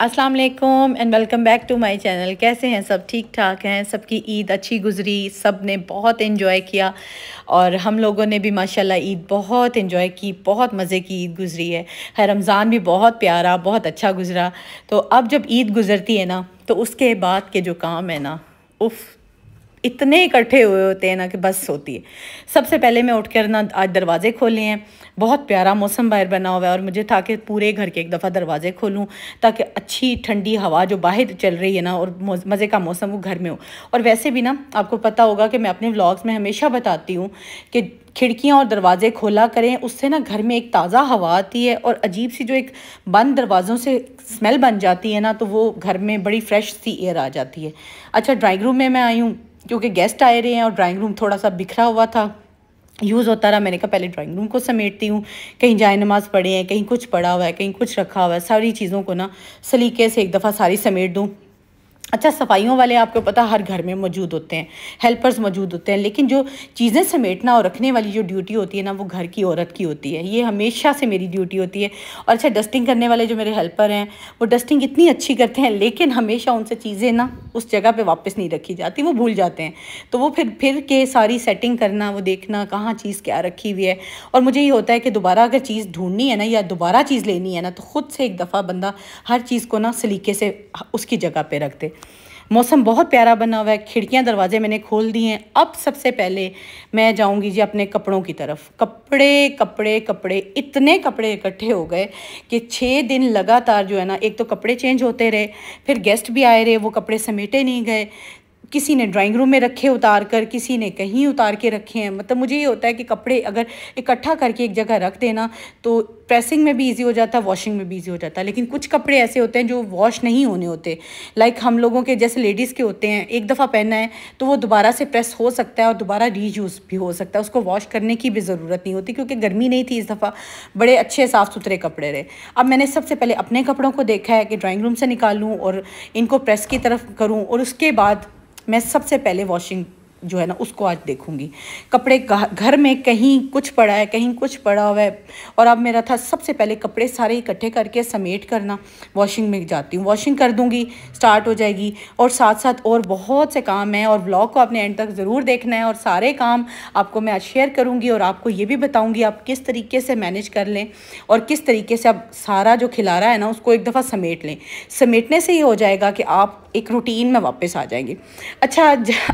अस्सलाम वालेकुम and welcome back to my channel कैसे हैं सब ठीक ठाक हैं सबकी ईद अच्छी गुजरी सब ने बहुत इन्जॉय किया और हम लोगों ने भी माशाल्लाह ईद बहुत इन्जॉय की बहुत मज़े की ईद गुजरी है हर रमज़ान भी बहुत प्यारा बहुत अच्छा गुजरा तो अब जब ईद गुजरती है ना तो उसके बाद के जो काम है ना उफ़ इतने इकट्ठे हुए होते हैं ना कि बस होती है सबसे पहले मैं उठ कर ना आज दरवाज़े खोले हैं बहुत प्यारा मौसम बाहर बना हुआ है और मुझे था कि पूरे घर के एक दफ़ा दरवाज़े खोलूँ ताकि अच्छी ठंडी हवा जो बाहर चल रही है ना और मज़े का मौसम वो घर में हो और वैसे भी ना आपको पता होगा कि मैं अपने व्लॉग्स में हमेशा बताती हूँ कि खिड़कियाँ और दरवाज़े खोला करें उससे ना घर में एक ताज़ा हवा आती है और अजीब सी जो एक बंद दरवाज़ों से स्मेल बन जाती है ना तो वो घर में बड़ी फ्रेश सी एयर आ जाती है अच्छा ड्राइंग रूम में मैं आई हूँ क्योंकि गेस्ट आए रहे हैं और ड्राइंग रूम थोड़ा सा बिखरा हुआ था यूज़ होता रहा मैंने कहा पहले ड्राइंग रूम को समेटती हूँ कहीं जाए नमाज़ पढ़े हैं कहीं कुछ पढ़ा हुआ है कहीं कुछ रखा हुआ है सारी चीज़ों को ना सलीके से एक दफ़ा सारी समेट दूँ अच्छा सफाइयों वाले आपको पता हर घर में मौजूद होते हैं हेल्पर्स मौजूद होते हैं लेकिन जो चीज़ें समेटना और रखने वाली जो ड्यूटी होती है ना वो घर की औरत की होती है ये हमेशा से मेरी ड्यूटी होती है और अच्छा डस्टिंग करने वाले जो मेरे हेल्पर हैं वो डस्टिंग इतनी अच्छी करते हैं लेकिन हमेशा उनसे चीज़ें ना उस जगह पर वापस नहीं रखी जाती वो भूल जाते हैं तो वो फिर फिर के सारी सेटिंग करना वो देखना कहाँ चीज़ क्या रखी हुई है और मुझे ये होता है कि दोबारा अगर चीज़ ढूंढनी है ना या दोबारा चीज़ लेनी है ना तो ख़ुद से एक दफ़ा बंदा हर चीज़ को ना सलीके से उसकी जगह पर रख दे मौसम बहुत प्यारा बना हुआ है खिड़कियाँ दरवाजे मैंने खोल दिए हैं अब सबसे पहले मैं जाऊँगी जी अपने कपड़ों की तरफ कपड़े कपड़े कपड़े इतने कपड़े इकट्ठे हो गए कि छः दिन लगातार जो है ना एक तो कपड़े चेंज होते रहे फिर गेस्ट भी आए रहे वो कपड़े समेटे नहीं गए किसी ने ड्राइंग रूम में रखे उतार कर किसी ने कहीं उतार के रखे हैं मतलब मुझे ये होता है कि कपड़े अगर इकट्ठा करके एक जगह रख देना तो प्रेसिंग में भी इजी हो जाता है वॉशिंग में भी इजी हो जाता है लेकिन कुछ कपड़े ऐसे होते हैं जो वॉश नहीं होने होते लाइक हम लोगों के जैसे लेडीज़ के होते हैं एक दफ़ा पहनना है तो वो दोबारा से प्रेस हो सकता है और दोबारा रीयूज़ भी हो सकता है उसको वॉश करने की भी ज़रूरत नहीं होती क्योंकि गर्मी नहीं थी इस दफ़ा बड़े अच्छे साफ़ सुथरे कपड़े रहे अब मैंने सबसे पहले अपने कपड़ों को देखा है कि ड्राइंग रूम से निकालूँ और इनको प्रेस की तरफ करूँ और उसके बाद मैं सबसे पहले वॉशिंग जो है ना उसको आज देखूंगी कपड़े घर में कहीं कुछ पड़ा है कहीं कुछ पड़ा हुआ है और अब मेरा था सबसे पहले कपड़े सारे इकट्ठे करके समेट करना वॉशिंग में जाती हूँ वॉशिंग कर दूँगी स्टार्ट हो जाएगी और साथ साथ और बहुत से काम हैं और ब्लॉग को आपने एंड तक ज़रूर देखना है और सारे काम आपको मैं आज शेयर करूँगी और आपको ये भी बताऊँगी आप किस तरीके से मैनेज कर लें और किस तरीके से आप सारा जो खिलारा है ना उसको एक दफ़ा समेट लें समेटने से ही हो जाएगा कि आप एक रूटीन में वापस आ जाएंगे अच्छा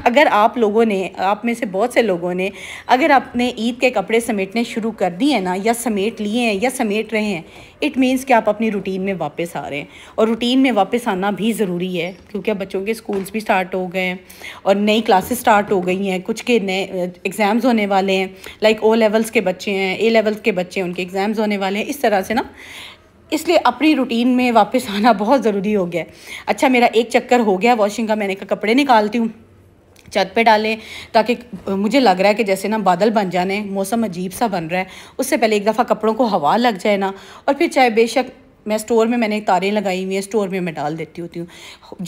अगर आप लोगों लोगों ने आप में से बहुत से लोगों ने अगर आपने ईद के कपड़े समेटने शुरू कर दिए हैं ना या समेट लिए हैं या समेट रहे हैं इट मीन्स कि आप अपनी रूटीन में वापस आ रहे हैं और रूटीन में वापस आना भी ज़रूरी है क्योंकि अब बच्चों के स्कूल्स भी स्टार्ट हो गए हैं और नई क्लासेस स्टार्ट हो गई हैं कुछ के नए एग्ज़ाम्स होने वाले हैं लाइक ओ लेवल्स के बच्चे हैं ए लेवल्स के बच्चे हैं उनके एग्ज़ाम्स होने वाले हैं इस तरह से ना इसलिए अपनी रूटीन में वापस आना बहुत ज़रूरी हो गया है अच्छा मेरा एक चक्कर हो गया वॉशिंग का मैंने कहा कपड़े निकालती हूँ छत पे डालें ताकि मुझे लग रहा है कि जैसे ना बादल बन जाने मौसम अजीब सा बन रहा है उससे पहले एक दफ़ा कपड़ों को हवा लग जाए ना और फिर चाहे बेशक मैं स्टोर में मैंने तारें लगाई हुई हैं स्टोर में मैं डाल देती होती हूँ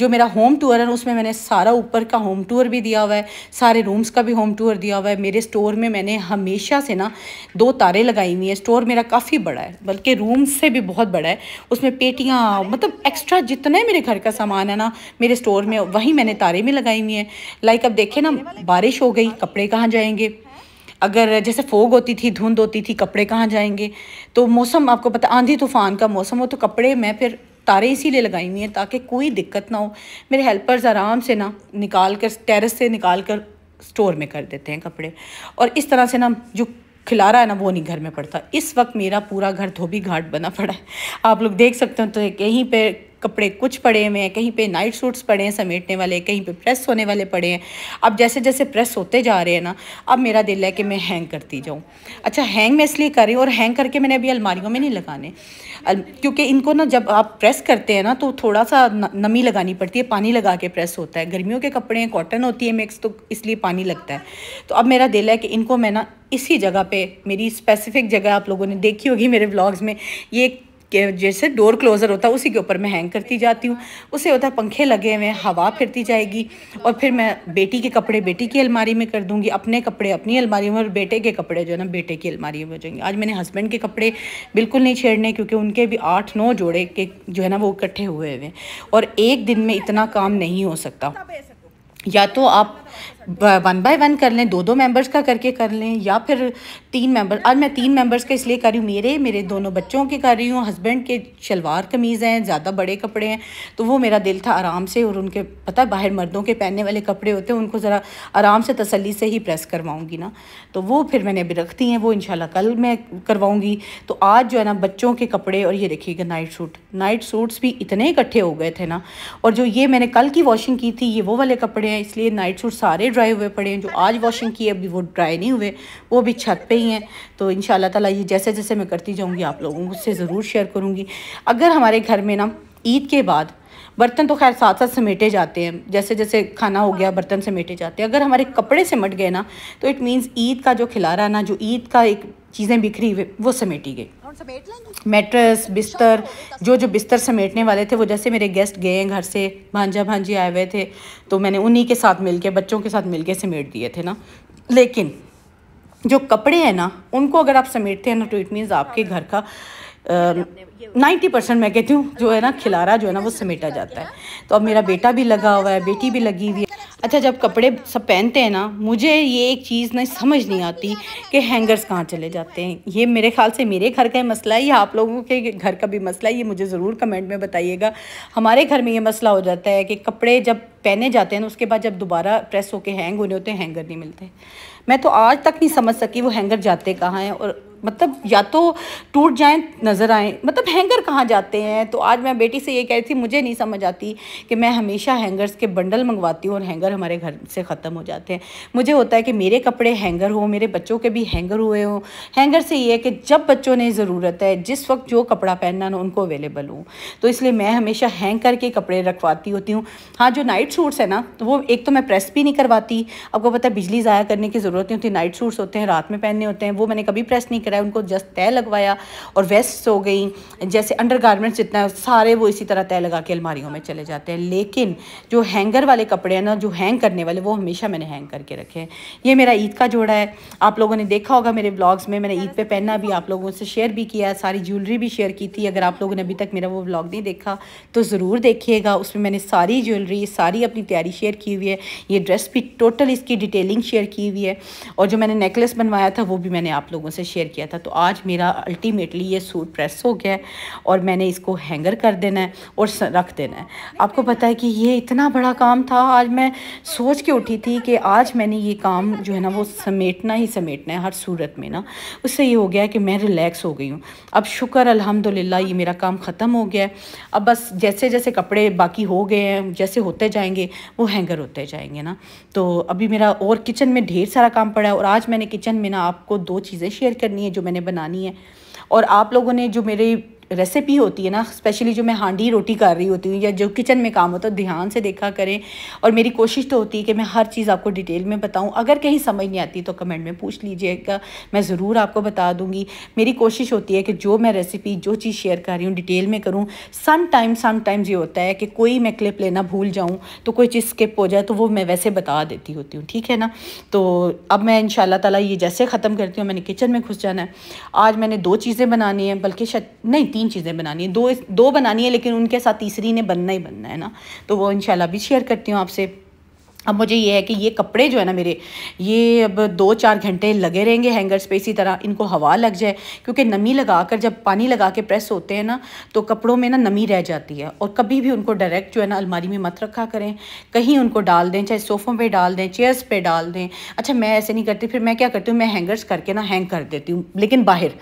जो मेरा होम टूर है उसमें मैंने सारा ऊपर का होम टूर भी दिया हुआ है सारे रूम्स का भी होम टूर दिया हुआ है मेरे स्टोर में मैंने हमेशा से ना दो तारें लगाई हुई हैं स्टोर मेरा काफ़ी बड़ा है बल्कि रूम से भी बहुत बड़ा है उसमें पेटियाँ मतलब एक्स्ट्रा जितना है मेरे घर का सामान है ना मेरे स्टोर में वहीं मैंने तारें भी लगाई हुई हैं लाइक अब देखें ना बारिश हो गई कपड़े कहाँ जाएँगे अगर जैसे फोग होती थी धुंध होती थी कपड़े कहाँ जाएंगे तो मौसम आपको पता आंधी तूफान का मौसम हो तो कपड़े मैं फिर तारे इसीलिए लगाई हुई हैं ताकि कोई दिक्कत ना हो मेरे हेल्पर्स आराम से ना निकाल कर टेरस से निकाल कर स्टोर में कर देते हैं कपड़े और इस तरह से ना जो खिलारा है ना वो नहीं घर में पड़ता इस वक्त मेरा पूरा घर धोबी घाट बना पड़ा है आप लोग देख सकते हो तो कहीं पे कपड़े कुछ पड़े हुए हैं कहीं पे नाइट सूट्स पड़े हैं समेटने वाले कहीं पे प्रेस होने वाले पड़े हैं अब जैसे जैसे प्रेस होते जा रहे हैं ना अब मेरा दिल है कि मैं हैंग करती जाऊँ अच्छा हैंग मैं इसलिए कर रही हूँ और हैंग करके मैंने अभी अलमारियों में नहीं लगाने क्योंकि इनको ना जब आप प्रेस करते हैं ना तो थोड़ा सा नमी लगानी पड़ती है पानी लगा के प्रेस होता है गर्मियों के कपड़े हैं कॉटन होती है मिक्स तो इसलिए पानी लगता है तो अब मेरा दिल है कि इनको मैं ना इसी जगह पे मेरी स्पेसिफिक जगह आप लोगों ने देखी होगी मेरे ब्लॉग्स में ये के जैसे डोर क्लोज़र होता है उसी के ऊपर मैं हैंग करती जाती हूँ उसे होता है पंखे लगे हुए हैं हवा फिरती जाएगी और फिर मैं बेटी के कपड़े बेटी की अलमारी में कर दूँगी अपने कपड़े अपनी अलमारी में और बेटे के कपड़े जो है ना बेटे की अलमारी में हो जाएंगे आज मैंने हस्बैंड के कपड़े बिल्कुल नहीं छेड़ने क्योंकि उनके भी आठ नौ जोड़े के जो है ना वो इकट्ठे हुए हुए हैं और एक दिन में इतना काम नहीं हो सकता या तो आप वन बाय वन कर लें दो दो मेंबर्स का करके कर लें या फिर तीन मेंबर और मैं तीन मेंबर्स का इसलिए कर रही हूँ मेरे मेरे दोनों बच्चों के कर रही हूँ हस्बैंड के शलवार कमीज़ हैं ज़्यादा बड़े कपड़े हैं तो वो मेरा दिल था आराम से और उनके पता बाहर मर्दों के पहनने वाले कपड़े होते हैं उनको ज़रा आराम से तसली से ही प्रेस करवाऊँगी ना तो वो फिर मैंने अभी रखती हैं वो इन कल मैं करवाऊँगी तो आज जो है ना बच्चों के कपड़े और ये देखिएगा नाइट सूट नाइट सूट्स भी इतने इकट्ठे हो गए थे ना और जो ये मैंने कल की वॉशिंग की थी ये वो वाले कपड़े हैं इसलिए नाइट सूट सारे ड्राई हुए पड़े हैं जो आज वॉशिंग की है अभी वो ड्राई नहीं हुए वो भी छत पे ही हैं तो इन ताला ये जैसे जैसे मैं करती जाऊँगी आप लोगों उससे ज़रूर शेयर करूँगी अगर हमारे घर में ना ईद के बाद बर्तन तो खैर साथ साथ समेटे जाते हैं जैसे जैसे खाना हो गया बर्तन समेटे जाते हैं अगर हमारे कपड़े सिमट गए ना तो इट मीन्स ईद का जो खिलारा ना जो ईद का एक चीज़ें बिखरी हुई वो समेटी गई मेट्रस अच्छा, बिस्तर तो जो जो बिस्तर समेटने वाले थे वो जैसे मेरे गेस्ट गए हैं घर से भांजा भांजी आए हुए थे तो मैंने उन्हीं के साथ मिलके बच्चों के साथ मिलके समेट दिए थे ना लेकिन जो कपड़े हैं ना उनको अगर आप समेटते हैं ना तो इट मीन्स आपके हाँ। घर का नाइन्टी परसेंट मैं कहती हूँ जो है ना खिलारा जो है ना वो समेटा जाता है तो अब मेरा बेटा भी लगा हुआ है बेटी भी लगी हुई है अच्छा जब कपड़े सब पहनते हैं ना मुझे ये एक चीज़ ना समझ नहीं आती कि हैंगर्स कहाँ चले जाते हैं ये मेरे ख्याल से मेरे घर का मसला है या आप लोगों के घर का भी मसला है ये मुझे ज़रूर कमेंट में बताइएगा हमारे घर में ये मसला हो जाता है कि कपड़े जब पहने जाते हैं ना उसके बाद जब दोबारा प्रेस होकर हैंग होने होते हैं हैंगर नहीं मिलते मैं तो आज तक नहीं समझ सकी वो हैंगर जाते कहाँ हैं और मतलब या तो टूट जाएं नज़र आए मतलब हैंगर कहाँ जाते हैं तो आज मैं बेटी से ये कह रही थी मुझे नहीं समझ आती कि मैं हमेशा हैंगर्स के बंडल मंगवाती हूँ और हैंगर हमारे घर से ख़त्म हो जाते हैं मुझे होता है कि मेरे कपड़े हैंगर हों मेरे बच्चों के भी हैंगर हुए हों हैंगर से ये है कि जब बच्चों ने ज़रूरत है जिस वक्त जो कपड़ा पहनना ना उनको अवेलेबल हो तो इसलिए मैं हमेशा हैंग करके कपड़े रखवाती होती हूँ हाँ जो नाइट सूट्स है ना तो वो एक तो मैं प्रेस भी नहीं करवाती आपको पता है बिजली ज़ाया करने की ज़रूरत नहीं होती नाइट सूट्स होते हैं रात में पहनने होते हैं वो मैंने कभी प्रेस नहीं कराया उनको जस्ट तय लगवाया और वेस्ट हो गई जैसे अंडर गारमेंट्स जितना सारे वो इसी तरह तय लगा के अलमारियों में चले जाते हैं लेकिन जो हैंगर वाले कपड़े हैं ना जो हैंग करने वाले वो हमेशा मैंने हैंग करके रखे हैं ये मेरा ईद का जोड़ा है आप लोगों ने देखा होगा मेरे ब्लॉग्स में मैंने ईद पर पहना भी आप लोगों से शेयर भी किया सारी ज्वेलरी भी शेयर की थी अगर आप लोगों ने अभी तक मेरा वो ब्लॉग नहीं देखा तो ज़रूर देखिएगा उसमें मैंने सारी ज्वेलरी सारी अपनी तैयारी शेयर की हुई है ये ड्रेस भी टोटल इसकी डिटेलिंग शेयर की हुई है और जो मैंने नेकलेस बनवाया था वो भी मैंने आप लोगों से शेयर किया किया था तो आज मेरा अल्टीमेटली ये सूट प्रेस हो गया है और मैंने इसको हैंगर कर देना है और रख देना है आपको पता है कि ये इतना बड़ा काम था आज मैं सोच के उठी थी कि आज मैंने ये काम जो है ना वो समेटना ही समेटना है हर सूरत में ना उससे ये हो गया कि मैं रिलैक्स हो गई हूँ अब शुक्र अलहमदिल्ला ये मेरा काम ख़त्म हो गया अब बस जैसे जैसे कपड़े बाकी हो गए हैं जैसे होते जाएंगे वो हैंगर होते जाएंगे ना तो अभी मेरा और किचन में ढेर सारा काम पड़ा है और आज मैंने किचन में ना आपको दो चीज़ें शेयर करनी है जो मैंने बनानी है और आप लोगों ने जो मेरे रेसिपी होती है ना स्पेशली जो मैं हांडी रोटी कर रही होती हूँ या जो किचन में काम होता है ध्यान से देखा करें और मेरी कोशिश तो होती है कि मैं हर चीज़ आपको डिटेल में बताऊँ अगर कहीं समझ नहीं आती तो कमेंट में पूछ लीजिएगा मैं ज़रूर आपको बता दूँगी मेरी कोशिश होती है कि जो मैं रेसिपी जो चीज़ शेयर कर रही हूँ डिटेल में करूँ सम टाइम सम टाइम्स ये होता है कि कोई मैं क्लिप लेना भूल जाऊँ तो कोई चीज़ स्किप हो जाए तो वो मैं वैसे बता देती होती हूँ ठीक है ना तो अब मैं इन ताला ये जैसे ख़त्म करती हूँ मैंने किचन में घुस जाना है आज मैंने दो चीज़ें बनानी हैं बल्कि नहीं तीन चीज़ें बनानी है दो दो बनानी है लेकिन उनके साथ तीसरी ने बनना ही बनना है ना तो वो इंशाल्लाह भी शेयर करती हूँ आपसे अब मुझे ये है कि ये कपड़े जो है ना मेरे ये अब दो चार घंटे लगे रहेंगे हैंगर्स पे इसी तरह इनको हवा लग जाए क्योंकि नमी लगा कर जब पानी लगा के प्रेस होते हैं ना तो कपड़ों में ना नमी रह जाती है और कभी भी उनको डायरेक्ट जो है ना अलमारी में मत रखा करें कहीं उनको डाल दें चाहे सोफ़ों पर डाल दें चेयर्स पर डाल दें अच्छा मैं ऐसे नहीं करती फिर मैं क्या करती हूँ मैं हैंगर्स करके ना हैंग कर देती हूँ लेकिन बाहर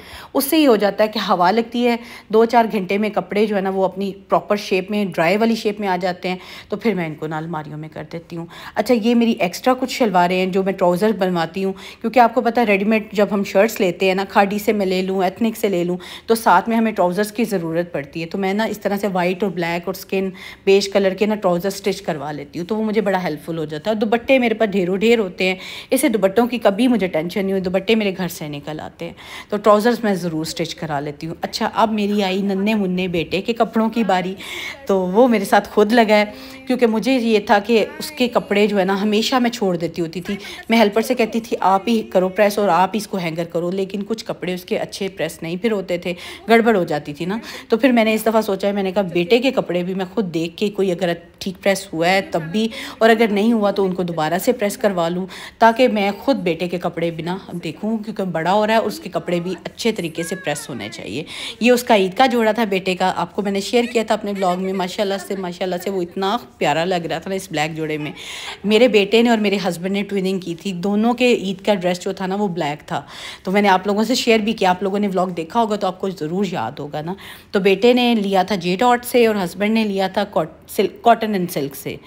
उससे ये हो जाता है कि हवा लगती है दो चार घंटे में कपड़े जो है ना वो अपनी प्रॉपर शेप में ड्राई वाली शेप में आ जाते हैं तो फिर मैं इनको ना अलमारी में कर देती हूँ अच्छा ये मेरी एक्स्ट्रा कुछ शलवारें हैं जो मैं ट्राउज़र बनवाती हूँ क्योंकि आपको पता है रेडीमेड जब हम शर्ट्स लेते हैं ना खाडी से मैं ले लूँ एथनिक से ले लूँ तो साथ में हमें ट्राउज़र्स की ज़रूरत पड़ती है तो मैं ना इस तरह से वाइट और ब्लैक और स्किन बेज कलर के ना ट्राउज़र स्टिच करवा लेती हूँ तो वो मुझे बड़ा हेल्पफुल हो जाता है दुपट्टे मेरे पास ढेरों ढेर होते हैं इसे दुपट्टों की कभी मुझे टेंशन नहीं हुई दुपट्टे मेरे घर से निकल आते हैं तो ट्राउज़र्स मैं ज़रूर स्टिच करा लेती हूँ अच्छा अब मेरी आई नन्ने मुन्ने बेटे के कपड़ों की बारी तो वो मेरे साथ खुद लगा है क्योंकि मुझे ये था कि उसके कपड़े कपड़े जो है ना हमेशा मैं छोड़ देती होती थी मैं हेल्पर से कहती थी आप ही करो प्रेस और आप इसको हैंगर करो लेकिन कुछ कपड़े उसके अच्छे प्रेस नहीं फिर होते थे गड़बड़ हो जाती थी ना तो फिर मैंने इस दफ़ा सोचा है मैंने कहा बेटे के कपड़े भी मैं खुद देख के कोई अगर ठीक प्रेस हुआ है तब भी और अगर नहीं हुआ तो उनको दोबारा से प्रेस करवा लूँ ताकि मैं खुद बेटे के कपड़े बिना देखूँ क्योंकि बड़ा हो रहा है उसके कपड़े भी अच्छे तरीके से प्रेस होने चाहिए ये उसका ईद का जोड़ा था बेटे का आपको मैंने शेयर किया था अपने ब्लॉग में माशाला से माशाला से वो इतना प्यारा लग रहा था ना इस ब्लैक जोड़े में मेरे बेटे ने और मेरे हस्बैंड ने ट्विनिंग की थी दोनों के ईद का ड्रेस जो था ना वो ब्लैक था तो मैंने आप लोगों से शेयर भी किया आप लोगों ने व्लॉग देखा होगा तो आपको ज़रूर याद होगा ना तो बेटे ने लिया था जे डॉट से और हस्बैंड ने लिया था कॉटन एंड सिल्क से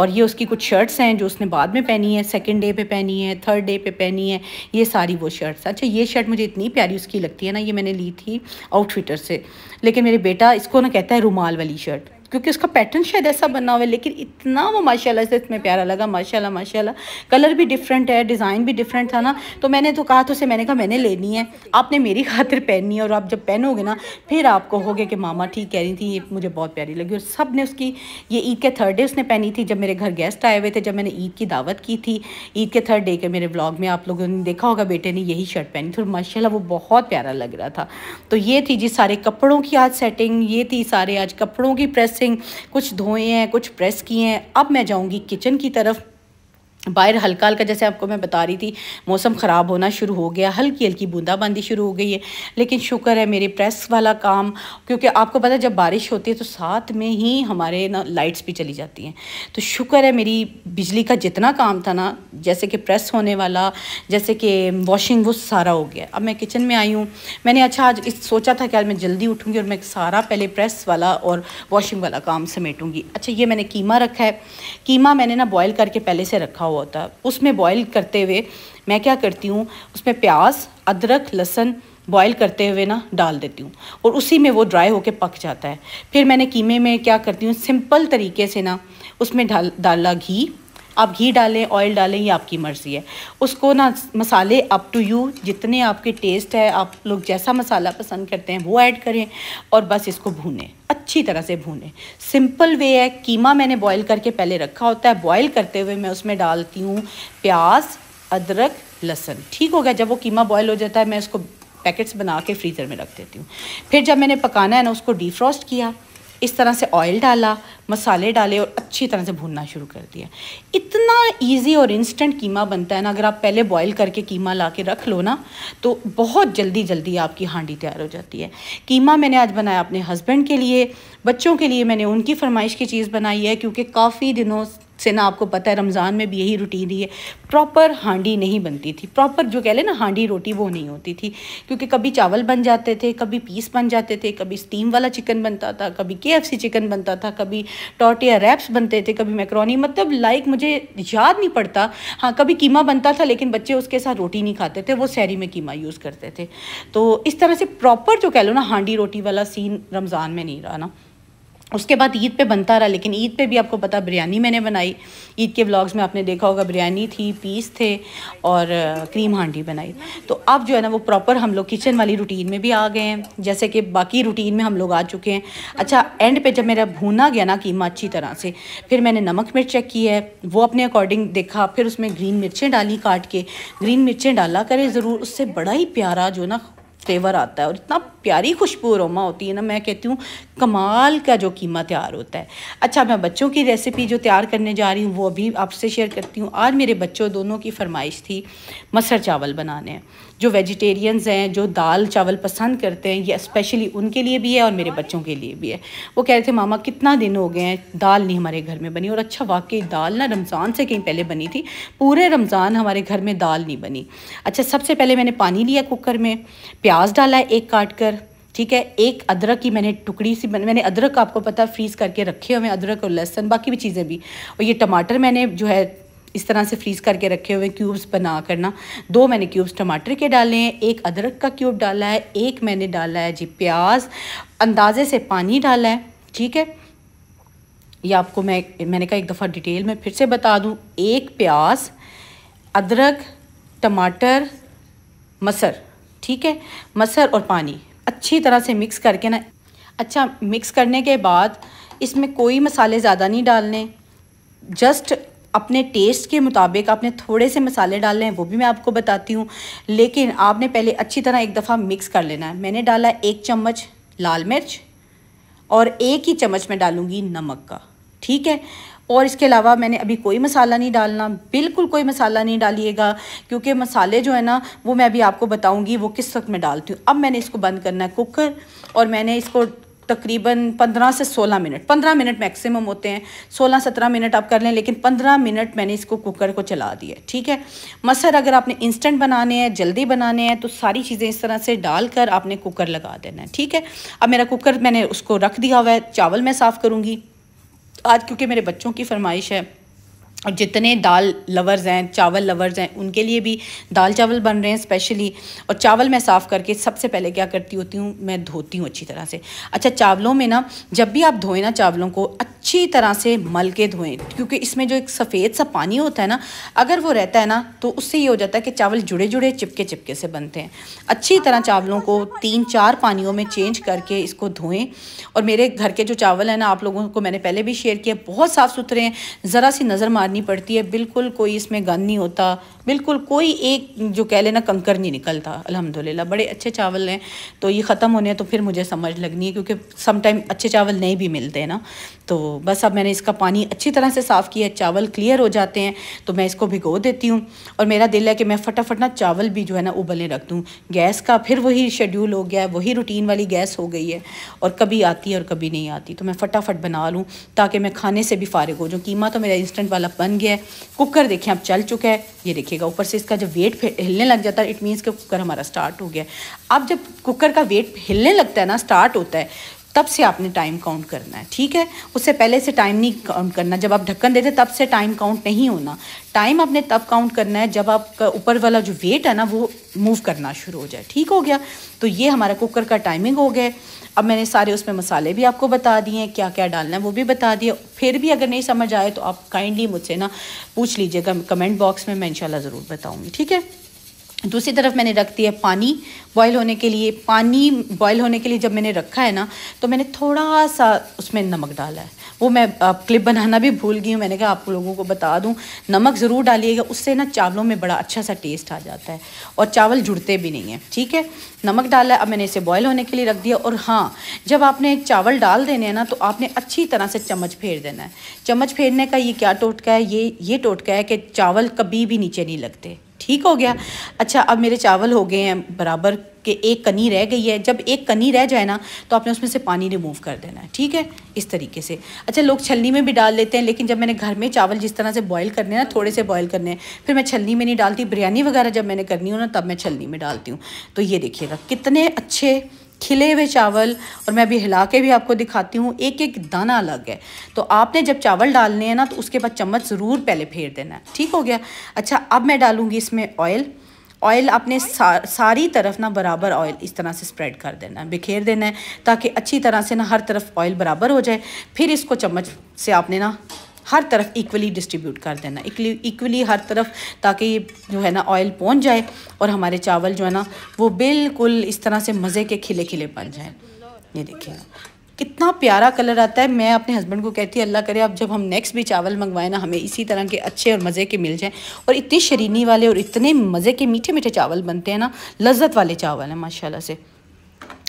और ये उसकी कुछ शर्ट्स हैं जो उसने बाद में पहनी है सेकेंड डे पर पहनी है थर्ड डे पर पहनी है ये सारी वो शर्ट्स अच्छा ये शर्ट मुझे इतनी प्यारी उसकी लगती है ना ये मैंने ली थी आउटफिटर से लेकिन मेरे बेटा इसको ना कहता है रुमाल वाली शर्ट क्योंकि उसका पैटर्न शायद ऐसा बना हुआ है लेकिन इतना वो माशाल्लाह से इसमें प्यारा लगा माशाल्लाह माशाल्लाह कलर भी डिफरेंट है डिज़ाइन भी डिफरेंट था ना तो मैंने तो कहा तो उसे मैंने कहा मैंने लेनी है आपने मेरी खातिर पहननी है और आप जब पहनोगे ना फिर आपको होगे कि मामा ठीक कह रही थी ये मुझे बहुत प्यारी लगी और सब ने उसकी ये ईद के थर्ड डे उसने पहनी थी जब मेरे घर गेस्ट आए हुए थे जब मैंने ईद की दावत की थी ईद के थर्ड डे के मेरे ब्लॉग में आप लोगों ने देखा होगा बेटे ने यही शर्ट पहनी थी और माशाल्लाह वो बहुत प्यारा लग रहा था तो ये थी जी सारे कपड़ों की आज सेटिंग ये थी सारे आज कपड़ों की प्रेस सिंह कुछ धोए हैं कुछ प्रेस किए हैं अब मैं जाऊँगी किचन की तरफ बाहर हल्का हल्का जैसे आपको मैं बता रही थी मौसम ख़राब होना शुरू हो गया हल्की हल्की बूंदाबांदी शुरू हो गई है लेकिन शुक्र है मेरे प्रेस वाला काम क्योंकि आपको पता है जब बारिश होती है तो साथ में ही हमारे ना लाइट्स भी चली जाती हैं तो शुक्र है मेरी बिजली का जितना काम था ना जैसे कि प्रेस होने वाला जैसे कि वॉशिंग वो सारा हो गया अब मैं किचन में आई हूँ मैंने अच्छा आज इस सोचा था कि आज मैं जल्दी उठूँगी और मैं सारा पहले प्रेस वाला और वॉशिंग वाला काम समेटूँगी अच्छा ये मैंने कीमा रखा है कीमा मैंने ना बॉयल करके पहले से रखा हुआ होता उसमें बॉईल करते हुए मैं क्या करती हूँ उसमें प्याज अदरक लहसन बॉईल करते हुए ना डाल देती हूँ और उसी में वो ड्राई होके पक जाता है फिर मैंने कीमे में क्या करती हूँ सिंपल तरीके से ना उसमें डाल डाला घी आप घी डालें ऑयल डालें ये आपकी मर्ज़ी है उसको ना मसाले अप टू यू जितने आपके टेस्ट है आप लोग जैसा मसाला पसंद करते हैं वो ऐड करें और बस इसको भूनें अच्छी तरह से भूनें सिंपल वे है कीमा मैंने बॉईल करके पहले रखा होता है बॉईल करते हुए मैं उसमें डालती हूँ प्याज अदरक लहसन ठीक हो गया जब वो कीमा बॉयल हो जाता है मैं उसको पैकेट्स बना के फ्रीज़र में रख देती हूँ फिर जब मैंने पकाना है ना उसको डीफ्रॉस्ट किया इस तरह से ऑयल डाला मसाले डाले और अच्छी तरह से भूनना शुरू कर दिया इतना इजी और इंस्टेंट कीमा बनता है ना अगर आप पहले बॉईल करके कीमा ला के रख लो ना तो बहुत जल्दी जल्दी आपकी हांडी तैयार हो जाती है कीमा मैंने आज बनाया अपने हस्बैंड के लिए बच्चों के लिए मैंने उनकी फरमाइश की चीज़ बनाई है क्योंकि काफ़ी दिनों से ना आपको पता है रमज़ान में भी यही रूटीन रही है प्रॉपर हांडी नहीं बनती थी प्रॉपर जो कह लें ना हांडी रोटी वो नहीं होती थी क्योंकि कभी चावल बन जाते थे कभी पीस बन जाते थे कभी स्टीम वाला चिकन बनता था कभी के चिकन बनता था कभी टॉट या रैप्स बनते थे कभी मैक्रोनी मतलब लाइक मुझे याद नहीं पड़ता हाँ कभी कीमा बनता था लेकिन बच्चे उसके साथ रोटी नहीं खाते थे वो सैरी में कीमा यूज़ करते थे तो इस तरह से प्रॉपर जो कह लो ना हांडी रोटी वाला सीन रमज़ान में नहीं रहा ना उसके बाद ईद पे बनता रहा लेकिन ईद पे भी आपको पता बिरयानी मैंने बनाई ईद के व्लॉग्स में आपने देखा होगा बिरयानी थी पीस थे और क्रीम हांडी बनाई तो अब जो है ना वो प्रॉपर हम लोग किचन वाली रूटीन में भी आ गए हैं जैसे कि बाकी रूटीन में हम लोग आ चुके हैं अच्छा एंड पे जब मेरा भूना गया ना कीमा अच्छी तरह से फिर मैंने नमक मिर्च चेक की है वो अपने अकॉर्डिंग देखा फिर उसमें ग्रीन मिर्चें डाली काट के ग्रीन मिर्चें डाला करें ज़रूर उससे बड़ा ही प्यारा जो ना फ्लेवर आता है और इतना प्यारी खुशबू रोमा होती है ना मैं कहती हूँ कमाल का जो कीमा तैयार होता है अच्छा मैं बच्चों की रेसिपी जो तैयार करने जा रही हूँ वो अभी आपसे शेयर करती हूँ आज मेरे बच्चों दोनों की फरमाइश थी मसर चावल बनाने हैं जो वेजिटेरियंस हैं जो दाल चावल पसंद करते हैं ये स्पेशली उनके लिए भी है और मेरे बच्चों के लिए भी है वो कह रहे थे मामा कितना दिन हो गए हैं दाल नहीं हमारे घर में बनी और अच्छा वाकई दाल ना रमज़ान से कहीं पहले बनी थी पूरे रमज़ान हमारे घर में दाल नहीं बनी अच्छा सबसे पहले मैंने पानी लिया कुकर में प्याज डाला एक काट कर ठीक है एक अदरक की मैंने टुकड़ी सी मैंने अदरक आपको पता फ्रीज़ करके रखे हुए हैं अदरक और लहसुन बाकी भी चीज़ें भी और ये टमाटर मैंने जो है इस तरह से फ्रीज़ करके रखे हुए क्यूब्स बना करना दो मैंने क्यूब्स टमाटर के डाले हैं एक अदरक का क्यूब डाला है एक मैंने डाला है जी प्याज अंदाजे से पानी डाला है ठीक है ये आपको मैं मैंने कहा एक दफ़ा डिटेल में फिर से बता दूँ एक प्याज अदरक टमाटर मसर ठीक है मसर और पानी अच्छी तरह से मिक्स करके ना अच्छा मिक्स करने के बाद इसमें कोई मसाले ज़्यादा नहीं डालने जस्ट अपने टेस्ट के मुताबिक आपने थोड़े से मसाले डालने हैं वो भी मैं आपको बताती हूँ लेकिन आपने पहले अच्छी तरह एक दफ़ा मिक्स कर लेना है मैंने डाला एक चम्मच लाल मिर्च और एक ही चम्मच में डालूँगी नमक का ठीक है और इसके अलावा मैंने अभी कोई मसाला नहीं डालना बिल्कुल कोई मसाला नहीं डालिएगा क्योंकि मसाले जो है ना वो मैं अभी आपको बताऊंगी वो किस वक्त मैं डालती हूँ अब मैंने इसको बंद करना है कुकर और मैंने इसको तकरीबन पंद्रह से सोलह मिनट पंद्रह मिनट मैक्सिमम होते हैं सोलह सत्रह मिनट आप कर लें लेकिन पंद्रह मिनट मैंने इसको कुकर को चला दिया ठीक है मसर अगर आपने इंस्टेंट बनाने हैं जल्दी बनाने हैं तो सारी चीज़ें इस तरह से डालकर आपने कुकर लगा देना है ठीक है अब मेरा कुकर मैंने उसको रख दिया हुआ है चावल मैं साफ़ करूँगी आज क्योंकि मेरे बच्चों की फरमाइश है और जितने दाल लवर्स हैं चावल लवर्स हैं उनके लिए भी दाल चावल बन रहे हैं स्पेशली और चावल मैं साफ़ करके सबसे पहले क्या करती होती हूँ मैं धोती हूँ अच्छी तरह से अच्छा चावलों में ना जब भी आप धोएं ना चावलों को अच्छी तरह से मल के धोएं क्योंकि इसमें जो एक सफ़ेद सा पानी होता है ना अगर वो रहता है ना तो उससे ये हो जाता है कि चावल जुड़े जुड़े चिपके चिपके से बनते हैं अच्छी तरह चावलों को तीन चार पानियों में चेंज करके इसको धोएं और मेरे घर के जो चावल हैं ना आप लोगों को मैंने पहले भी शेयर किया बहुत साफ़ सुथरे हैं ज़रा सी नज़र मार मारनी पड़ती है बिल्कुल कोई इसमें गन नहीं होता बिल्कुल कोई एक जो कह लेना कंकर नहीं निकलता अल्हम्दुलिल्लाह बड़े अच्छे चावल हैं तो ये ख़त्म होने हैं तो फिर मुझे समझ लगनी है क्योंकि समटाइम अच्छे चावल नहीं भी मिलते हैं ना तो बस अब मैंने इसका पानी अच्छी तरह से साफ़ किया चावल क्लियर हो जाते हैं तो मैं इसको भिगो देती हूँ और मेरा दिल है कि मैं फटाफट ना चावल भी जो है ना उबलने रख दूँ गैस का फिर वही शेड्यूल हो गया है वही रूटीन वाली गैस हो गई है और कभी आती है और कभी नहीं आती तो मैं फटाफट बना लूँ ताकि मैं खाने से भी फारिग हो जाऊँ कीमा तो मेरा इंस्टेंट वाला बन गया है कुकर देखें अब चल चुका है ये देखें देखिएगा ऊपर से इसका जब वेट हिलने लग जाता है इट मीन्स कि कुकर हमारा स्टार्ट हो गया अब जब कुकर का वेट हिलने लगता है ना स्टार्ट होता है तब से आपने टाइम काउंट करना है ठीक है उससे पहले से टाइम नहीं काउंट करना जब आप ढक्कन देते तब से टाइम काउंट नहीं होना टाइम आपने तब काउंट करना है जब आपका ऊपर वाला जो वेट है ना वो मूव करना शुरू हो जाए ठीक हो गया तो ये हमारा कुकर का टाइमिंग हो गया अब मैंने सारे उसमें मसाले भी आपको बता दिए क्या क्या डालना है वो भी बता दिए फिर भी अगर नहीं समझ आए तो आप काइंडली मुझसे ना पूछ लीजिएगा कमेंट बॉक्स में मैं इंशाल्लाह ज़रूर बताऊँगी ठीक है दूसरी तरफ मैंने रख दिया पानी बॉईल होने के लिए पानी बॉईल होने के लिए जब मैंने रखा है ना तो मैंने थोड़ा सा उसमें नमक डाला है वो मैं क्लिप बनाना भी भूल गई हूँ मैंने कहा आप लोगों को बता दूँ नमक ज़रूर डालिएगा उससे ना चावलों में बड़ा अच्छा सा टेस्ट आ जाता है और चावल जुड़ते भी नहीं हैं ठीक है नमक डाला अब मैंने इसे बॉयल होने के लिए रख दिया और हाँ जब आपने चावल डाल देने हैं ना तो आपने अच्छी तरह से चम्मच फेर देना है चम्मच फेरने का ये क्या टोटका है ये ये टोटका है कि चावल कभी भी नीचे नहीं लगते ठीक हो गया अच्छा अब मेरे चावल हो गए हैं बराबर के एक कनी रह गई है जब एक कनी रह जाए ना तो आपने उसमें से पानी रिमूव कर देना है ठीक है इस तरीके से अच्छा लोग छलनी में भी डाल लेते हैं लेकिन जब मैंने घर में चावल जिस तरह से बॉईल करने ना थोड़े से बॉईल करने हैं फिर मैं छलनी में नहीं डालती बिरयानी वगैरह जब मैंने करनी हो ना तब मैं छलनी में डालती हूँ तो ये देखिएगा कितने अच्छे खिले हुए चावल और मैं अभी हिला के भी आपको दिखाती हूँ एक एक दाना अलग है तो आपने जब चावल डालने हैं ना तो उसके बाद चम्मच ज़रूर पहले फेर देना है ठीक हो गया अच्छा अब मैं डालूँगी इसमें ऑयल ऑयल आपने सा, सारी तरफ ना बराबर ऑयल इस तरह से स्प्रेड कर देना है बिखेर देना है ताकि अच्छी तरह से ना हर तरफ ऑयल बराबर हो जाए फिर इसको चम्मच से आपने ना हर तरफ इक्वली डिस्ट्रीब्यूट कर देना इक्वली हर तरफ ताकि ये जो है ना ऑयल पहुँच जाए और हमारे चावल जो है ना वो बिल्कुल इस तरह से मज़े के खिले खिले बन जाए ये देखिए कितना प्यारा कलर आता है मैं अपने हस्बैंड को कहती हूँ अल्लाह करे अब जब हम नेक्स्ट भी चावल मंगवाएं ना हमें इसी तरह के अच्छे और मज़े के मिल जाएं और इतनी शरीनी वाले और इतने मज़े के मीठे मीठे चावल बनते हैं ना लज्जत वाले चावल हैं माशाल्लाह से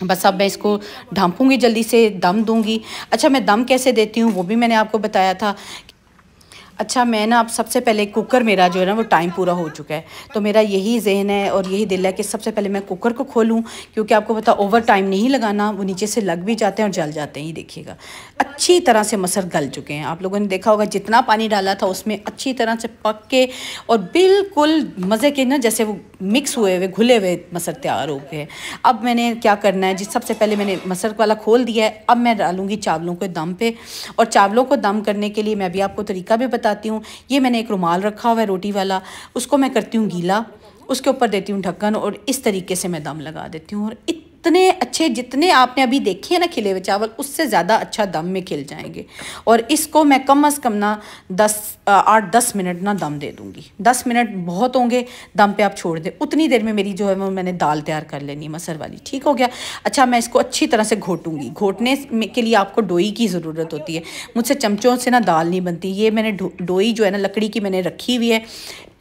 बस अब मैं इसको ढांपूँगी जल्दी से दम दूँगी अच्छा मैं दम कैसे देती हूँ वो भी मैंने आपको बताया था अच्छा मैं ना अब सबसे पहले कुकर मेरा जो है ना वो टाइम पूरा हो चुका है तो मेरा यही जहन है और यही दिल है कि सबसे पहले मैं कुकर को खोलूँ क्योंकि आपको पता ओवर टाइम नहीं लगाना वो नीचे से लग भी जाते हैं और जल जाते हैं ही देखिएगा अच्छी तरह से मसर गल चुके हैं आप लोगों ने देखा होगा जितना पानी डाला था उसमें अच्छी तरह से पक के और बिल्कुल मज़े के ना जैसे वो मिक्स हुए हुए घुले हुए मसर तैयार हो गए अब मैंने क्या करना है जिस सबसे पहले मैंने मसर वाला खोल दिया है अब मैं डालूँगी चावलों के दम पे और चावलों को दम करने के लिए मैं अभी आपको तरीका भी बताती हूँ ये मैंने एक रुमाल रखा हुआ है रोटी वाला उसको मैं करती हूँ गीला उसके ऊपर देती हूँ ढक्कन और इस तरीके से मैं दम लगा देती हूँ और जितने अच्छे जितने आपने अभी देखे हैं ना खिले हुए चावल उससे ज़्यादा अच्छा दम में खिल जाएंगे और इसको मैं कम अज़ कम ना दस आठ दस मिनट ना दम दे दूँगी दस मिनट बहुत होंगे दम पे आप छोड़ दें उतनी देर में मेरी जो है वो मैंने दाल तैयार कर लेनी है मसर वाली ठीक हो गया अच्छा मैं इसको अच्छी तरह से घोटूँगी घोटने के लिए आपको डोई की ज़रूरत होती है मुझसे चमचों से ना दाल नहीं बनती ये मैंने डोई जो है ना लकड़ी की मैंने रखी हुई है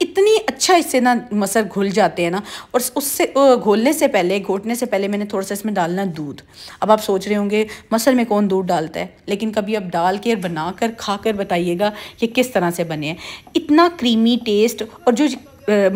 इतनी अच्छा इससे ना मसर घुल जाते हैं ना और उससे घोलने से पहले घोटने से पहले मैंने थोड़ा सा इसमें डालना दूध अब आप सोच रहे होंगे मसर में कौन दूध डालता है लेकिन कभी आप डाल के बना कर खा कर बताइएगा कि किस तरह से बने हैं इतना क्रीमी टेस्ट और जो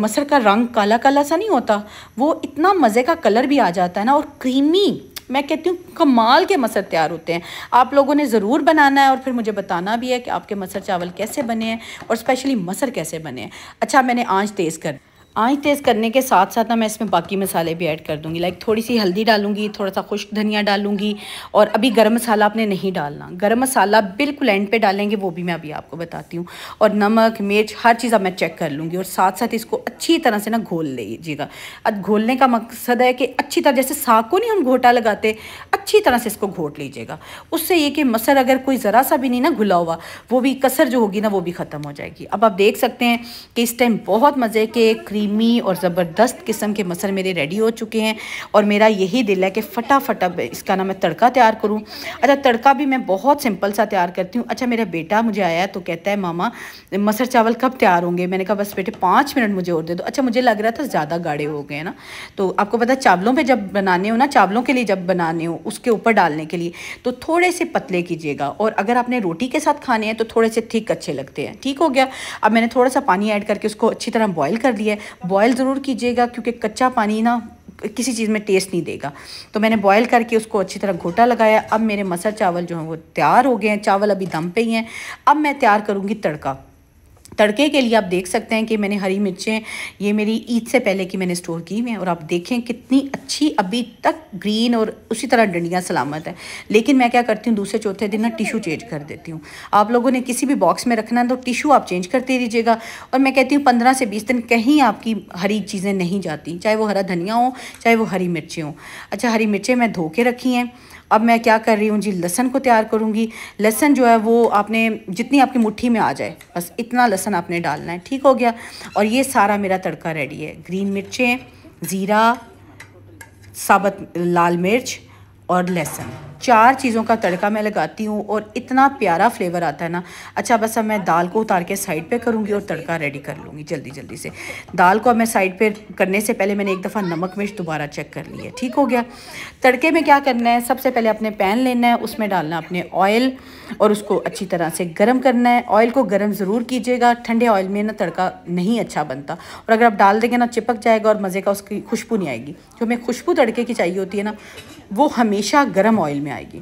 मसर का रंग काला काला सा नहीं होता वो इतना मज़े का कलर भी आ जाता है ना और क्रीमी मैं कहती हूँ कमाल के मसर तैयार होते हैं आप लोगों ने ज़रूर बनाना है और फिर मुझे बताना भी है कि आपके मसर चावल कैसे बने हैं और स्पेशली मसर कैसे बने हैं अच्छा मैंने आँच तेज़ कर आँच तेज़ करने के साथ साथ ना मैं इसमें बाकी मसाले भी ऐड कर दूँगी लाइक थोड़ी सी हल्दी डालूंगी थोड़ा सा खुश्क धनिया डालूंगी और अभी गरम मसाला आपने नहीं डालना गरम मसाला बिल्कुल एंड पे डालेंगे वो भी मैं अभी आपको बताती हूँ और नमक मिर्च हर चीज़ अब मैं चेक कर लूँगी और साथ साथ इसको अच्छी तरह से ना घोल लीजिएगा अब घोलने का मकसद है कि अच्छी तरह जैसे साग को नहीं हम घोटा लगाते अच्छी तरह से इसको घोट लीजिएगा उससे ये कि मसर अगर कोई ज़रा सा भी नहीं ना घुला हुआ वो भी कसर जो होगी ना वो भी ख़त्म हो जाएगी अब आप देख सकते हैं कि इस टाइम बहुत मज़े के क्रीम क्रीमी और ज़बरदस्त किस्म के मसल मेरे रेडी हो चुके हैं और मेरा यही दिल है कि फटाफट अब इसका ना मैं तड़का तैयार करूँ अच्छा तड़का भी मैं बहुत सिंपल सा तैयार करती हूँ अच्छा मेरा बेटा मुझे आया तो कहता है मामा मसर चावल कब तैयार होंगे मैंने कहा बस बेटे पाँच मिनट मुझे और दे दो अच्छा मुझे लग रहा था ज़्यादा गाढ़े हो गए ना तो आपको पता चावलों पर जब बनाने हो ना चावलों के लिए जब बनाने हो उसके ऊपर डालने के लिए तो थोड़े से पतले कीजिएगा और अगर आपने रोटी के साथ खाने हैं तो थोड़े से ठीक अच्छे लगते हैं ठीक हो गया अब मैंने थोड़ा सा पानी ऐड करके उसको अच्छी तरह बॉईल कर लिया है बॉयल ज़रूर कीजिएगा क्योंकि कच्चा पानी ना किसी चीज़ में टेस्ट नहीं देगा तो मैंने बॉयल करके उसको अच्छी तरह घोटा लगाया अब मेरे मसर चावल जो हैं वो तैयार हो गए हैं चावल अभी दम पे ही हैं अब मैं तैयार करूँगी तड़का तड़के के लिए आप देख सकते हैं कि मैंने हरी मिर्चें ये मेरी ईद से पहले की मैंने स्टोर की हुई हैं और आप देखें कितनी अच्छी अभी तक ग्रीन और उसी तरह डंडियाँ सलामत है लेकिन मैं क्या करती हूँ दूसरे चौथे दिन ना टिशू चेंज कर देती हूँ आप लोगों ने किसी भी बॉक्स में रखना है तो टिशू आप चेंज करते दीजिएगा और मैं कहती हूँ पंद्रह से बीस दिन कहीं आपकी हरी चीज़ें नहीं जाती चाहे वो हरा धनिया हो चाहे वो हरी मिर्चें हों अच्छा हरी मिर्चें मैं धो के रखी हैं अब मैं क्या कर रही हूँ जी लहसन को तैयार करूँगी लहसन जो है वो आपने जितनी आपकी मुट्ठी में आ जाए बस इतना लहसन आपने डालना है ठीक हो गया और ये सारा मेरा तड़का रेडी है ग्रीन मिर्चें ज़ीरा साबत लाल मिर्च और लहसुन चार चीज़ों का तड़का मैं लगाती हूँ और इतना प्यारा फ्लेवर आता है ना अच्छा बस अब मैं दाल को उतार के साइड पे करूँगी और तड़का रेडी कर लूँगी जल्दी जल्दी से दाल को अब मैं साइड पे करने से पहले मैंने एक दफ़ा नमक मिर्च दोबारा चेक कर लिया ठीक हो गया तड़के में क्या करना है सबसे पहले अपने पैन लेना है उसमें डालना अपने ऑयल और उसको अच्छी तरह से गर्म करना है ऑयल को गर्म ज़रूर कीजिएगा ठंडे ऑयल में ना तड़का नहीं अच्छा बनता और अगर आप डाल देंगे ना चिपक जाएगा और मज़े का उसकी खुशबू नहीं आएगी जो हमें खुशबू तड़के की चाहिए होती है ना वो हमेशा गर्म ऑयल में आएगी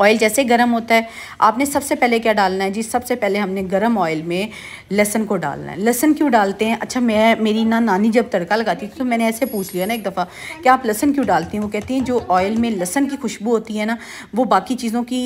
ऑयल जैसे गर्म होता है आपने सबसे पहले क्या डालना है जी सबसे पहले हमने गर्म ऑयल में लहसन को डालना है लहसन क्यों डालते हैं अच्छा मैं मेरी ना नानी जब तड़का लगाती थी तो मैंने ऐसे पूछ लिया ना एक दफ़ा कि आप लहसन क्यों डालती हैं वो कहती हैं जो ऑयल में लहसन की खुशबू होती है ना वो बाकी चीज़ों की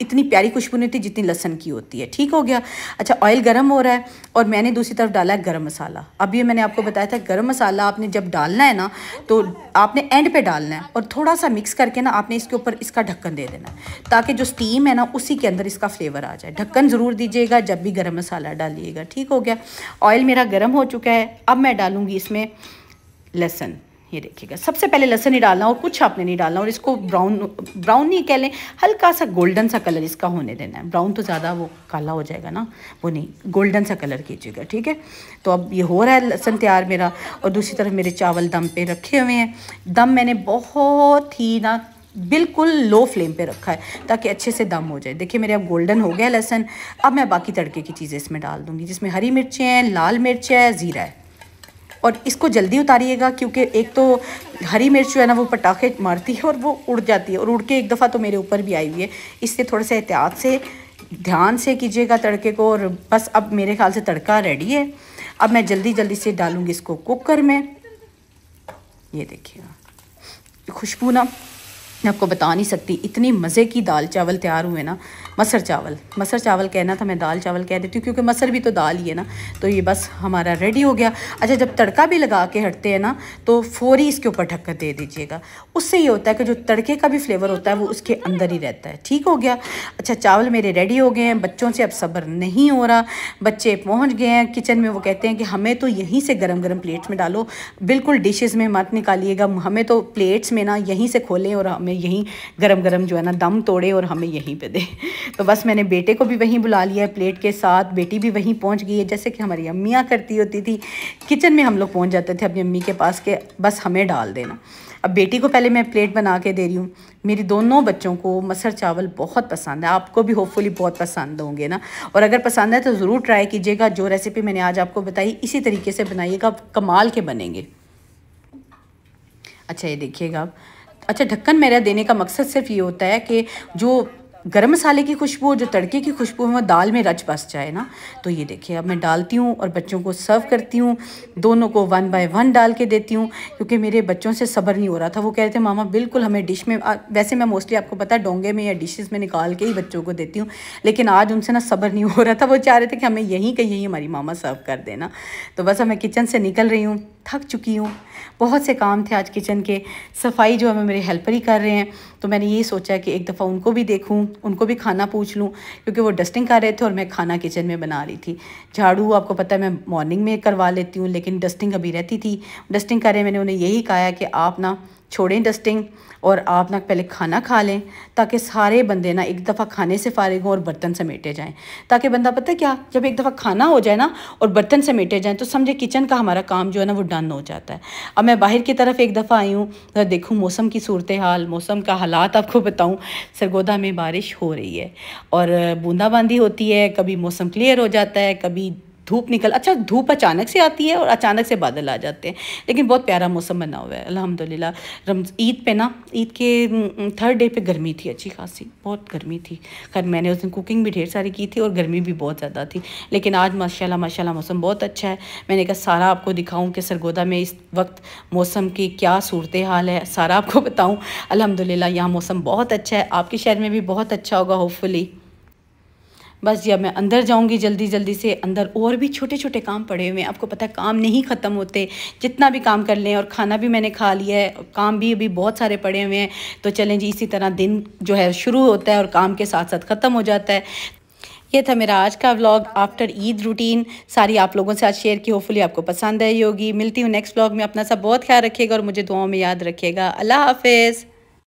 इतनी प्यारी खुशबू नहीं होती जितनी लहसन की होती है ठीक हो गया अच्छा ऑयल गर्म हो रहा है और मैंने दूसरी तरफ डाला है गर्म मसाला अब ये मैंने आपको बताया था गर्म मसाला आपने जब डालना है ना तो आपने एंड पे डालना है और थोड़ा सा मिक्स करके ना आपने इसके ऊपर इसका ढक्कन दे देना ताकि जो स्टीम है ना उसी के अंदर इसका फ्लेवर आ जाए ढक्कन ज़रूर दीजिएगा जब भी गर्म मसाला डालिएगा ठीक हो गया ऑयल मेरा गर्म हो चुका है अब मैं डालूँगी इसमें लहसन ये देखिएगा सबसे पहले लहसन ही डालना और कुछ आपने नहीं डालना और इसको ब्राउन ब्राउन नहीं कह लें हल्का सा गोल्डन सा कलर इसका होने देना है ब्राउन तो ज़्यादा वो काला हो जाएगा ना वो नहीं गोल्डन सा कलर कीजिएगा ठीक है तो अब ये हो रहा है लहसन तैयार मेरा और दूसरी तरफ मेरे चावल दम पे रखे हुए हैं दम मैंने बहुत ही ना बिल्कुल लो फ्लेम पे रखा है ताकि अच्छे से दम हो जाए देखिए मेरे अब गोल्डन हो गया लहसन अब मैं बाकी तड़के की चीज़ें इसमें डाल दूँगी जिसमें हरी मिर्चें हैं लाल मिर्च है ज़ीरा है और इसको जल्दी उतारिएगा क्योंकि एक तो हरी मिर्च जो है ना वो पटाखे मारती है और वो उड़ जाती है और उड़ के एक दफ़ा तो मेरे ऊपर भी आई हुई है इससे थोड़े से एहतियात से ध्यान से कीजिएगा तड़के को और बस अब मेरे ख्याल से तड़का रेडी है अब मैं जल्दी जल्दी से डालूँगी इसको कुकर में ये देखिएगा खुशबू ना मैं आपको बता नहीं सकती इतनी मज़े की दाल चावल तैयार हुए ना मसर चावल मसर चावल कहना था मैं दाल चावल कह देती हूँ क्योंकि मसर भी तो दाल ही है ना तो ये बस हमारा रेडी हो गया अच्छा जब तड़का भी लगा के हटते हैं ना तो फौरी इसके ऊपर ढक्कन दे दीजिएगा उससे ये होता है कि जो तड़के का भी फ्लेवर होता है वो उसके अंदर ही रहता है ठीक हो गया अच्छा चावल मेरे रेडी हो गए हैं बच्चों से अब सब्र नहीं हो रहा बच्चे पहुँच गए हैं किचन में वो कहते हैं कि हमें तो यहीं से गर्म गर्म प्लेट्स में डालो बिल्कुल डिशेज़ में मत निकालिएगा हमें तो प्लेट्स में ना यहीं से खोलें और हमें हमें यहीं गरम गरम जो है ना दम तोड़े और हमें यहीं पे दे तो बस मैंने बेटे को भी वहीं बुला लिया है प्लेट के साथ बेटी भी वहीं पहुंच गई है जैसे कि हमारी अम्मियाँ करती होती थी किचन में हम लोग पहुँच जाते थे अपनी अम्मी के पास के बस हमें डाल देना अब बेटी को पहले मैं प्लेट बना के दे रही हूँ मेरी दोनों बच्चों को मसर चावल बहुत पसंद है आपको भी होपफुली बहुत पसंद होंगे ना और अगर पसंद है तो ज़रूर ट्राई कीजिएगा जो रेसिपी मैंने आज आपको बताई इसी तरीके से बनाइएगा कमाल के बनेंगे अच्छा ये देखिएगा आप अच्छा ढक्कन मेरा देने का मकसद सिर्फ ये होता है कि जो गरम मसाले की खुशबू जो तड़के की खुशबू है वो दाल में रच बस जाए ना तो ये देखिए अब मैं डालती हूँ और बच्चों को सर्व करती हूँ दोनों को वन बाय वन डाल के देती हूँ क्योंकि मेरे बच्चों से सब्र नहीं हो रहा था वो कह रहे थे मामा बिल्कुल हमें डिश में वैसे मैं मोस्टली आपको पता है डोंगे में या डिशेज़ में निकाल के ही बच्चों को देती हूँ लेकिन आज उनसे ना सब्र नहीं हो रहा था वो चाह रहे थे कि हमें यहीं कहीं यहीं हमारी मामा सर्व कर देना तो बस अब मैं किचन से निकल रही हूँ थक चुकी हूँ बहुत से काम थे आज किचन के सफाई जो है मेरे हेल्पर ही कर रहे हैं तो मैंने ये सोचा कि एक दफ़ा उनको भी देखूँ उनको भी खाना पूछ लूँ क्योंकि वो डस्टिंग कर रहे थे और मैं खाना किचन में बना रही थी झाड़ू आपको पता है मैं मॉर्निंग में करवा लेती हूँ लेकिन डस्टिंग अभी रहती थी डस्टिंग कर रहे मैंने उन्हें यही कहा कि आप ना छोड़ें डस्टिंग और आप ना पहले खाना खा लें ताकि सारे बंदे ना एक दफ़ा खाने से फारिग हों और बर्तन समेटे जाएं ताकि बंदा पता क्या जब एक दफ़ा खाना हो जाए ना और बर्तन समेटे जाएं तो समझे किचन का हमारा काम जो है ना वो डन हो जाता है अब मैं बाहर की तरफ एक दफ़ा आई हूँ तो देखूँ मौसम की सूरत हाल मौसम का हालात आपको बताऊँ सरगोदा में बारिश हो रही है और बूंदाबांदी होती है कभी मौसम क्लियर हो जाता है कभी धूप निकल अच्छा धूप अचानक से आती है और अचानक से बादल आ जाते हैं लेकिन बहुत प्यारा मौसम बना हुआ है अलहमदिल्ला रमज ईद पे ना ईद के थर्ड डे पे गर्मी थी अच्छी खासी बहुत गर्मी थी खैर मैंने उस दिन कुकिंग भी ढेर सारी की थी और गर्मी भी बहुत ज़्यादा थी लेकिन आज माशा माशा मौसम बहुत अच्छा है मैंने कहा सारा आपको दिखाऊँ कि सरगोदा में इस वक्त मौसम की क्या सूरत हाल है सारा आपको बताऊँ अलहमदिल्ला यहाँ मौसम बहुत अच्छा है आपके शहर में भी बहुत अच्छा होगा होपफुली बस जब मैं अंदर जाऊँगी जल्दी जल्दी से अंदर और भी छोटे छोटे काम पड़े हुए हैं आपको पता है काम नहीं ख़त्म होते जितना भी काम कर लें और खाना भी मैंने खा लिया है काम भी अभी बहुत सारे पड़े हुए हैं तो चलें जी इसी तरह दिन जो है शुरू होता है और काम के साथ साथ ख़त्म हो जाता है ये था मेरा आज का व्लॉग आफ्टर ईद रूटीन सारी आप लोगों से आज शेयर की होपफुली आपको पसंद आई होगी मिलती हूँ नेक्स्ट व्लॉग में अपना सब बहुत ख्याल रखिएगा और मुझे दुआओं में याद रखिएगा अल्लाह हाफिज़